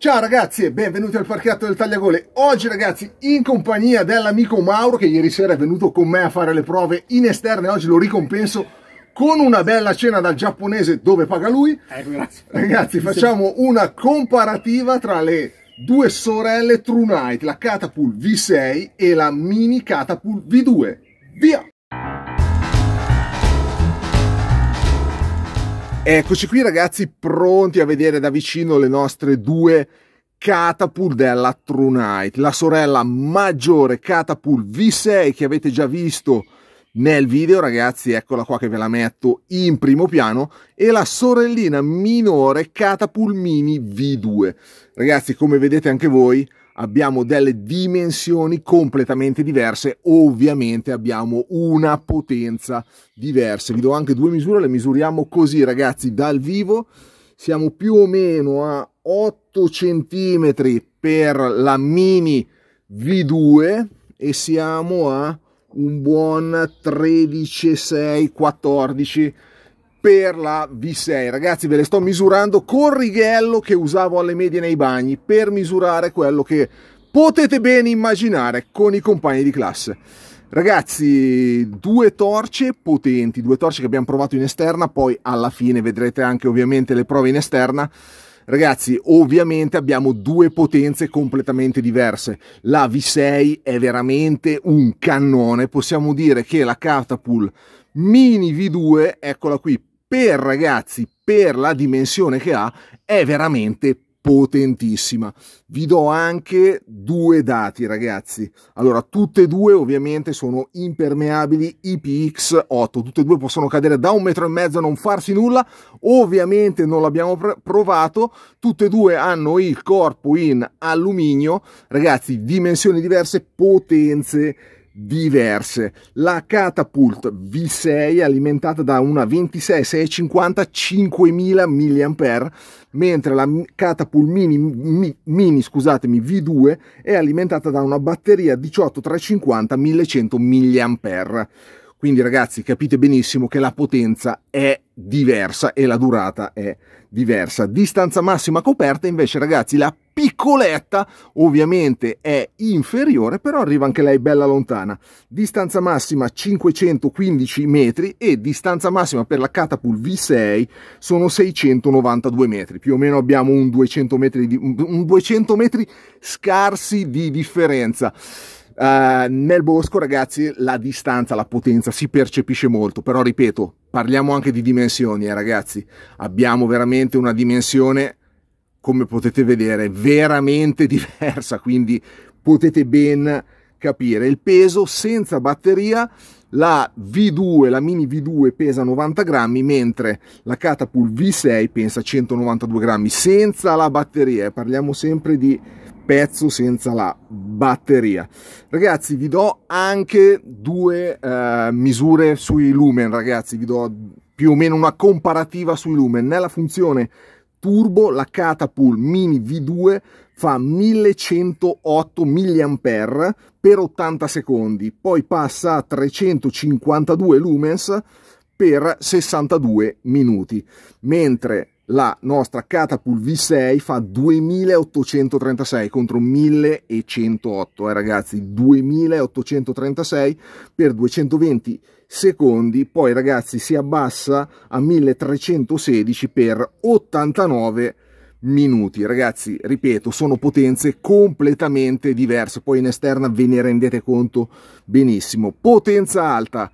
Ciao ragazzi e benvenuti al parchetto del Tagliagole. Oggi ragazzi in compagnia dell'amico Mauro che ieri sera è venuto con me a fare le prove in esterne, oggi lo ricompenso con una bella cena dal giapponese dove paga lui. Ecco, grazie. ragazzi facciamo una comparativa tra le due sorelle True Knight, la Catapult V6 e la mini Catapult V2. Via! Eccoci qui ragazzi pronti a vedere da vicino le nostre due Catapult della True Night, la sorella maggiore Catapult V6 che avete già visto nel video ragazzi, eccola qua che ve la metto in primo piano e la sorellina minore Catapult Mini V2. Ragazzi come vedete anche voi abbiamo delle dimensioni completamente diverse, ovviamente abbiamo una potenza diversa. Vi do anche due misure, le misuriamo così ragazzi dal vivo, siamo più o meno a 8 cm per la mini V2 e siamo a un buon 13,6-14 cm per la V6. Ragazzi, ve le sto misurando col righello che usavo alle medie nei bagni per misurare quello che potete bene immaginare con i compagni di classe. Ragazzi, due torce potenti, due torce che abbiamo provato in esterna, poi alla fine vedrete anche ovviamente le prove in esterna. Ragazzi, ovviamente abbiamo due potenze completamente diverse. La V6 è veramente un cannone, possiamo dire che la Catapult Mini V2, eccola qui, per ragazzi, per la dimensione che ha, è veramente potentissima. Vi do anche due dati, ragazzi. Allora, tutte e due ovviamente sono impermeabili IPX8, tutte e due possono cadere da un metro e mezzo a non farsi nulla. Ovviamente non l'abbiamo provato, tutte e due hanno il corpo in alluminio. Ragazzi, dimensioni diverse, potenze diverse diverse. La Catapult V6 è alimentata da una 26650 5000 mAh, mentre la Catapult Mini, Mini scusatemi, V2 è alimentata da una batteria 18350 1100 mAh. Quindi ragazzi capite benissimo che la potenza è diversa e la durata è diversa diversa. Distanza massima coperta invece ragazzi la piccoletta ovviamente è inferiore però arriva anche lei bella lontana. Distanza massima 515 metri e distanza massima per la Catapult V6 sono 692 metri. Più o meno abbiamo un 200 metri, di, un 200 metri scarsi di differenza. Uh, nel bosco, ragazzi, la distanza, la potenza si percepisce molto, però ripeto, parliamo anche di dimensioni, eh, ragazzi. Abbiamo veramente una dimensione, come potete vedere, veramente diversa, quindi potete ben capire. Il peso senza batteria, la V2, la mini V2 pesa 90 grammi, mentre la Catapult V6 pensa 192 grammi senza la batteria. Parliamo sempre di pezzo senza la batteria ragazzi vi do anche due eh, misure sui lumen ragazzi vi do più o meno una comparativa sui lumen nella funzione turbo la catapult mini v2 fa 1108 mAh per 80 secondi poi passa a 352 lumens per 62 minuti mentre la nostra Catapult V6 fa 2836 contro 1108, eh ragazzi, 2836 per 220 secondi, poi ragazzi si abbassa a 1316 per 89 minuti ragazzi ripeto sono potenze completamente diverse poi in esterna ve ne rendete conto benissimo potenza alta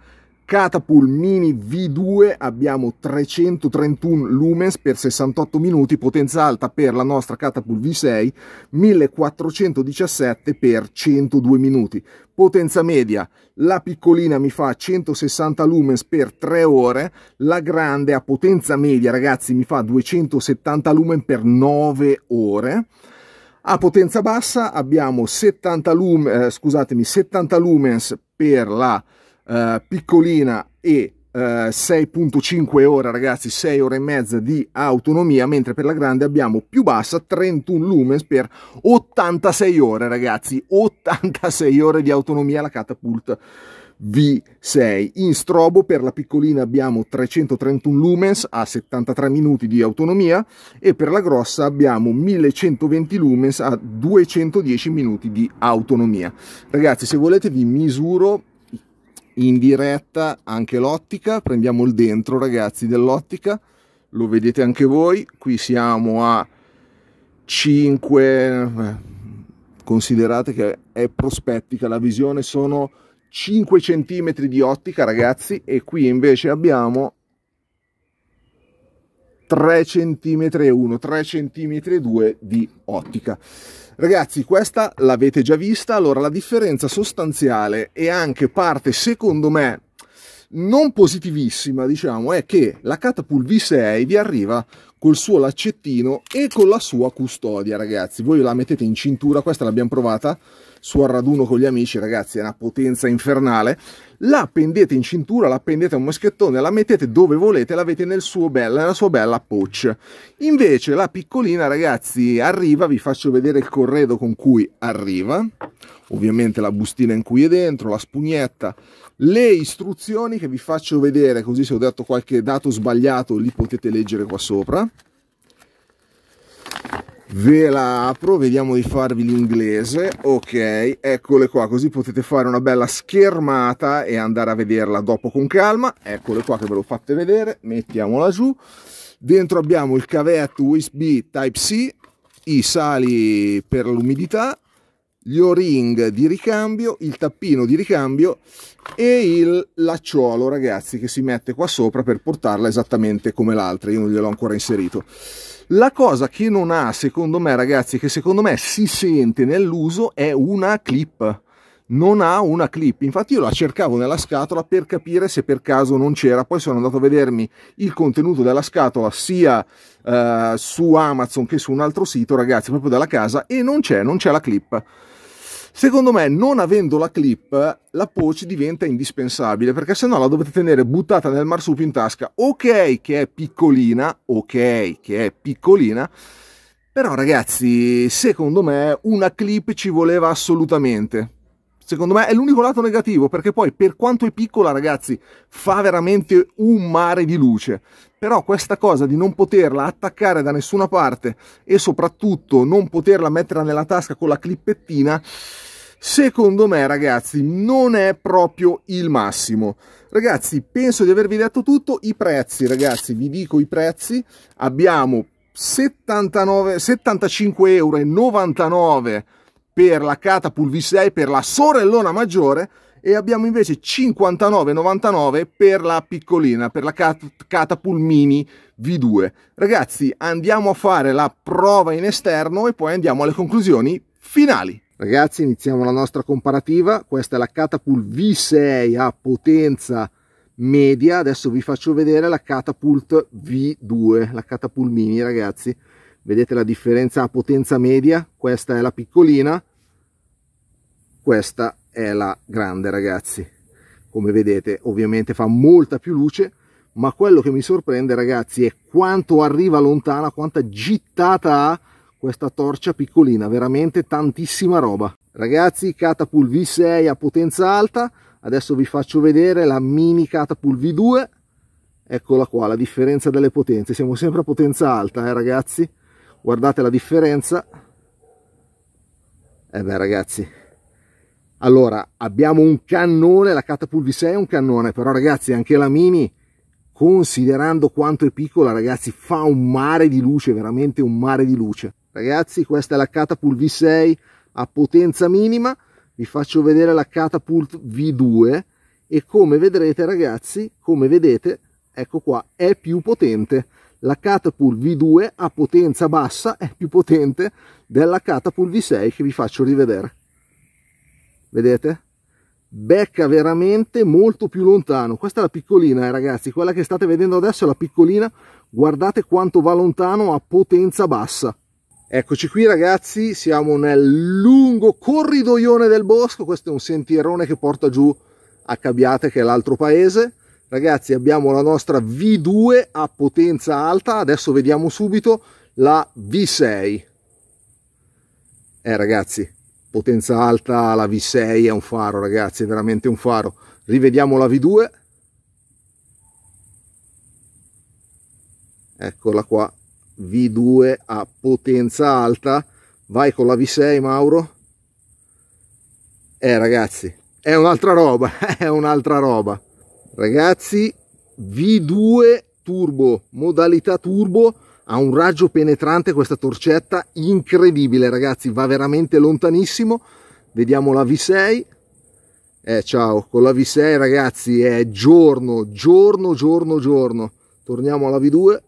Catapult Mini V2 abbiamo 331 lumens per 68 minuti, potenza alta per la nostra Catapult V6 1417 per 102 minuti. Potenza media, la piccolina mi fa 160 lumens per 3 ore, la grande a potenza media ragazzi mi fa 270 lumen per 9 ore. A potenza bassa abbiamo 70, lum eh, scusatemi, 70 lumens per la eh, piccolina e eh, 6.5 ore ragazzi 6 ore e mezza di autonomia mentre per la grande abbiamo più bassa 31 lumens per 86 ore ragazzi 86 ore di autonomia la catapult V6. In strobo per la piccolina abbiamo 331 lumens a 73 minuti di autonomia e per la grossa abbiamo 1120 lumens a 210 minuti di autonomia. Ragazzi, se volete vi misuro in diretta anche l'ottica, prendiamo il dentro ragazzi dell'ottica, lo vedete anche voi, qui siamo a 5, eh, considerate che è prospettica la visione, sono 5 centimetri di ottica ragazzi e qui invece abbiamo 3 cm 1, 3 cm 2 di ottica. Ragazzi, questa l'avete già vista, allora la differenza sostanziale e anche parte, secondo me, non positivissima, diciamo, è che la Catapult V6 vi arriva col suo laccettino e con la sua custodia ragazzi voi la mettete in cintura questa l'abbiamo provata su al raduno con gli amici ragazzi è una potenza infernale la pendete in cintura la pendete a un moschettone la mettete dove volete l'avete nel suo bella, nella sua bella pouch invece la piccolina ragazzi arriva vi faccio vedere il corredo con cui arriva ovviamente la bustina in cui è dentro la spugnetta le istruzioni che vi faccio vedere così se ho detto qualche dato sbagliato li potete leggere qua sopra ve la apro vediamo di farvi l'inglese ok eccole qua così potete fare una bella schermata e andare a vederla dopo con calma eccole qua che ve l'ho fate vedere mettiamola giù dentro abbiamo il cavetto usb type c i sali per l'umidità gli o-ring di ricambio, il tappino di ricambio e il lacciolo ragazzi che si mette qua sopra per portarla esattamente come l'altra, io non gliel'ho ancora inserito. La cosa che non ha, secondo me, ragazzi, che secondo me si sente nell'uso è una clip. Non ha una clip, infatti io la cercavo nella scatola per capire se per caso non c'era, poi sono andato a vedermi il contenuto della scatola sia eh, su Amazon che su un altro sito, ragazzi, proprio dalla casa e non c'è, non c'è la clip. Secondo me, non avendo la clip, la pouch diventa indispensabile perché se no la dovete tenere buttata nel marsupio in tasca. Ok, che è piccolina, ok, che è piccolina. Però ragazzi, secondo me una clip ci voleva assolutamente. Secondo me è l'unico lato negativo perché poi per quanto è piccola ragazzi fa veramente un mare di luce. Però questa cosa di non poterla attaccare da nessuna parte e soprattutto non poterla mettere nella tasca con la clippettina secondo me ragazzi non è proprio il massimo ragazzi penso di avervi detto tutto i prezzi ragazzi vi dico i prezzi abbiamo 75,99 euro per la Catapult V6 per la sorellona maggiore e abbiamo invece 59,99 per la piccolina per la Cat Catapult Mini V2 ragazzi andiamo a fare la prova in esterno e poi andiamo alle conclusioni finali Ragazzi iniziamo la nostra comparativa, questa è la Catapult V6 a potenza media, adesso vi faccio vedere la Catapult V2, la Catapult Mini ragazzi, vedete la differenza a potenza media, questa è la piccolina, questa è la grande ragazzi, come vedete ovviamente fa molta più luce, ma quello che mi sorprende ragazzi è quanto arriva lontana, quanta gittata ha questa torcia piccolina, veramente tantissima roba. Ragazzi, Catapult V6 a potenza alta, adesso vi faccio vedere la mini Catapult V2, eccola qua, la differenza delle potenze, siamo sempre a potenza alta, eh ragazzi, guardate la differenza. E eh beh ragazzi, allora abbiamo un cannone, la Catapult V6 è un cannone, però ragazzi anche la mini considerando quanto è piccola ragazzi fa un mare di luce veramente un mare di luce Ragazzi questa è la Catapult V6 a potenza minima, vi faccio vedere la Catapult V2 e come vedrete ragazzi, come vedete, ecco qua, è più potente. La Catapult V2 a potenza bassa è più potente della Catapult V6 che vi faccio rivedere. Vedete? becca veramente molto più lontano. Questa è la piccolina, eh, ragazzi, quella che state vedendo adesso è la piccolina. Guardate quanto va lontano a potenza bassa. Eccoci qui ragazzi, siamo nel lungo corridoione del bosco, questo è un sentierone che porta giù a Cabiate che è l'altro paese. Ragazzi abbiamo la nostra V2 a potenza alta, adesso vediamo subito la V6. Eh ragazzi, potenza alta la V6 è un faro ragazzi, è veramente un faro. Rivediamo la V2. Eccola qua, V2 a potenza alta vai con la V6 Mauro eh ragazzi è un'altra roba è un'altra roba ragazzi V2 turbo modalità turbo ha un raggio penetrante questa torcetta incredibile ragazzi va veramente lontanissimo vediamo la V6 eh ciao con la V6 ragazzi è giorno giorno giorno giorno torniamo alla V2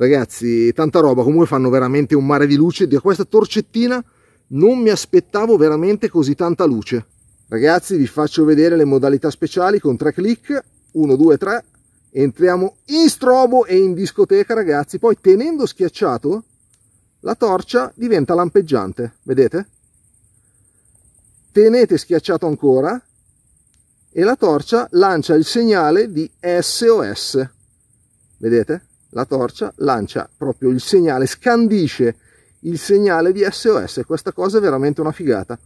Ragazzi, tanta roba, comunque fanno veramente un mare di luce. Da questa torcettina non mi aspettavo veramente così tanta luce. Ragazzi, vi faccio vedere le modalità speciali con tre click 1, 2, 3. Entriamo in strobo e in discoteca, ragazzi. Poi tenendo schiacciato, la torcia diventa lampeggiante. Vedete? Tenete schiacciato ancora e la torcia lancia il segnale di SOS. Vedete? la torcia lancia proprio il segnale, scandisce il segnale di SOS. Questa cosa è veramente una figata.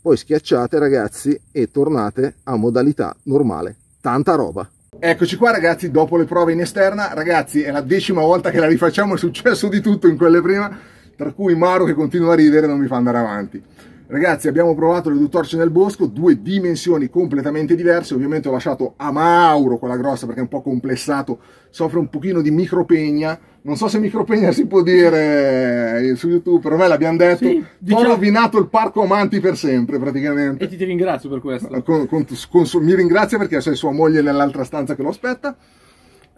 Poi schiacciate ragazzi e tornate a modalità normale. Tanta roba! Eccoci qua ragazzi, dopo le prove in esterna, ragazzi è la decima volta che la rifacciamo, è successo di tutto in quelle prima, tra cui Maro che continua a ridere e non mi fa andare avanti. Ragazzi abbiamo provato l'eduttorce nel bosco, due dimensioni completamente diverse, ovviamente ho lasciato a Mauro quella grossa perché è un po' complessato, soffre un pochino di micropegna, non so se micropegna si può dire eh, su YouTube, però me l'abbiamo detto, sì, diciamo... ho rovinato il parco amanti per sempre praticamente. E ti, ti ringrazio per questo. Con, con, con, mi ringrazio perché c'è sua moglie nell'altra stanza che lo aspetta.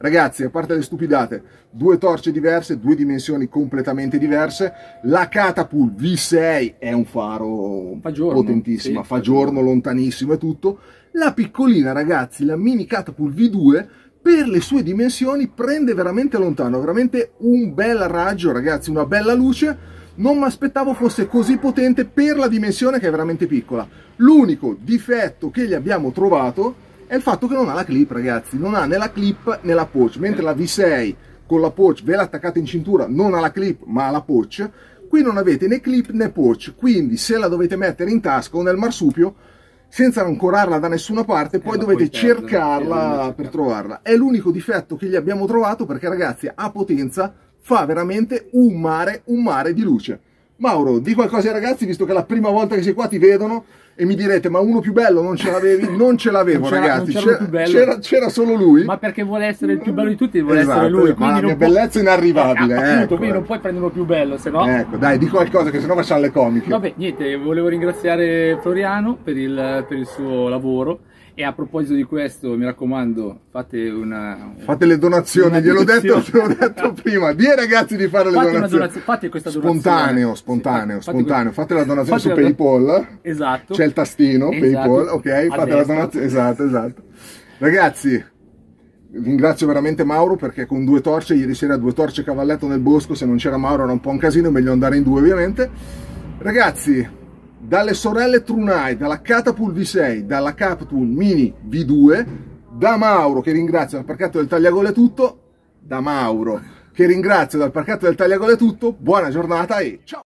Ragazzi, a parte le stupidate, due torce diverse, due dimensioni completamente diverse. La Catapult V6 è un faro fagiorno, potentissimo, sì. fa giorno lontanissimo e tutto. La piccolina, ragazzi, la mini Catapult V2 per le sue dimensioni prende veramente lontano, veramente un bel raggio, ragazzi, una bella luce. Non mi aspettavo fosse così potente per la dimensione che è veramente piccola. L'unico difetto che gli abbiamo trovato è il fatto che non ha la clip ragazzi non ha né la clip né la pouch mentre la V6 con la pouch ve l'attaccate in cintura non ha la clip ma ha la pouch qui non avete né clip né pouch quindi se la dovete mettere in tasca o nel marsupio senza ancorarla da nessuna parte eh, poi dovete cercarla per certo. trovarla è l'unico difetto che gli abbiamo trovato perché ragazzi a potenza fa veramente un mare un mare di luce Mauro di qualcosa ai ragazzi visto che è la prima volta che sei qua ti vedono e mi direte, ma uno più bello non ce l'avevi? Non ce l'avevo, ragazzi. C'era, solo lui. Ma perché vuole essere il più bello di tutti, vuole esatto, essere lui. Ma la mia può... bellezza inarrivabile. Eh, appunto, ecco, quindi non puoi prendere uno più bello, se no. Ecco, dai, di qualcosa che se no facciamo le comiche. Vabbè, niente, volevo ringraziare Floriano per il, per il suo lavoro. E a proposito di questo, mi raccomando, fate una... Fate le donazioni, gliel'ho detto, detto, prima. Dì ai ragazzi di fare fate le donazioni. Donazione, fate questa donazione. Spontaneo, spontaneo, sì, spontaneo. Fate, fate, la donazione fate su Paypal. esatto. C'è il tastino, esatto. Paypal, ok? Fate la donazione, esatto, esatto. Ragazzi, ringrazio veramente Mauro perché con due torce, ieri sera due torce cavalletto nel bosco, se non c'era Mauro era un po' un casino, meglio andare in due ovviamente. Ragazzi, dalle sorelle Trunai, dalla Catapult V6, dalla Captoon Mini V2, da Mauro che ringrazio dal parchetto del Tagliagole tutto, da Mauro che ringrazio dal parchetto del Tagliagole tutto, buona giornata e ciao!